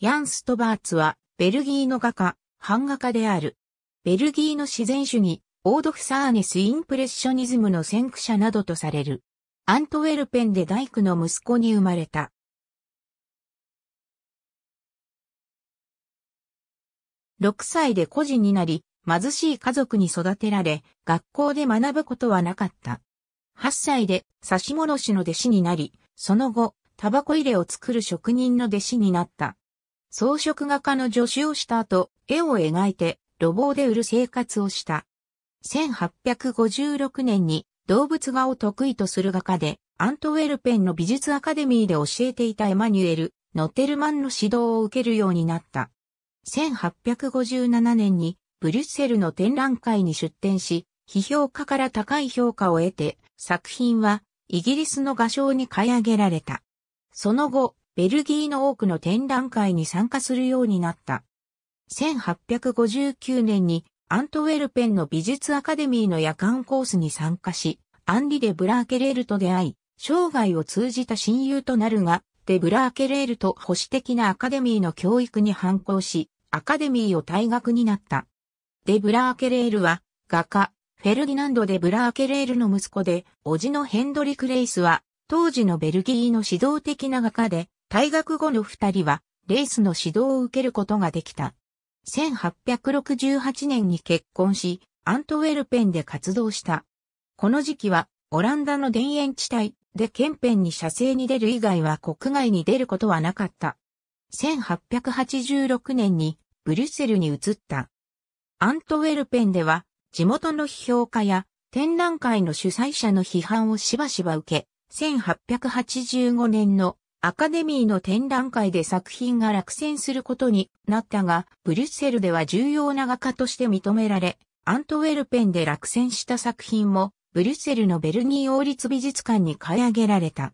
ヤン・ストバーツは、ベルギーの画家、版画家である。ベルギーの自然主義、オードフ・サーネス・インプレッショニズムの先駆者などとされる。アントウェルペンで大工の息子に生まれた。6歳で孤児になり、貧しい家族に育てられ、学校で学ぶことはなかった。8歳で刺し物師の弟子になり、その後、タバコ入れを作る職人の弟子になった。装飾画家の助手をした後、絵を描いて、路傍で売る生活をした。1856年に動物画を得意とする画家で、アントウェルペンの美術アカデミーで教えていたエマニュエル・ノテルマンの指導を受けるようになった。1857年にブリュッセルの展覧会に出展し、批評家から高い評価を得て、作品はイギリスの画商に買い上げられた。その後、ベルギーの多くの展覧会に参加するようになった。1859年にアントウェルペンの美術アカデミーの夜間コースに参加し、アンリ・デ・ブラーケレールと出会い、生涯を通じた親友となるが、デ・ブラーケレールと保守的なアカデミーの教育に反抗し、アカデミーを退学になった。デ・ブラーケレールは、画家、フェルディナンド・デ・ブラーケレールの息子で、叔父のヘンドリク・レイスは、当時のベルギーの指導的な画家で、退学後の二人は、レースの指導を受けることができた。1868年に結婚し、アントウェルペンで活動した。この時期は、オランダの田園地帯で県ンペンに射精に出る以外は国外に出ることはなかった。1886年にブリュッセルに移った。アントウェルペンでは地元の批評家や展覧会の主催者の批判をしばしば受け、1885年のアカデミーの展覧会で作品が落選することになったが、ブリュッセルでは重要な画家として認められ、アントウェルペンで落選した作品も、ブリュッセルのベルギー王立美術館に買い上げられた。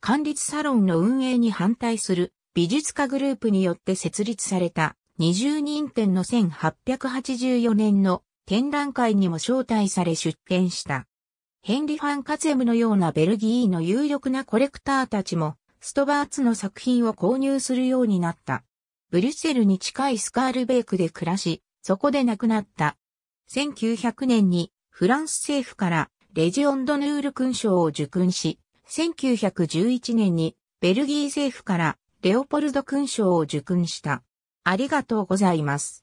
管理サロンの運営に反対する美術家グループによって設立された20人展の1884年の展覧会にも招待され出展した。ヘンリファン・カツェムのようなベルギーの有力なコレクターたちもストバーツの作品を購入するようになった。ブリュッセルに近いスカールベークで暮らし、そこで亡くなった。1900年にフランス政府からレジオンドヌール勲章を受勲し、1911年にベルギー政府からレオポルド勲章を受勲した。ありがとうございます。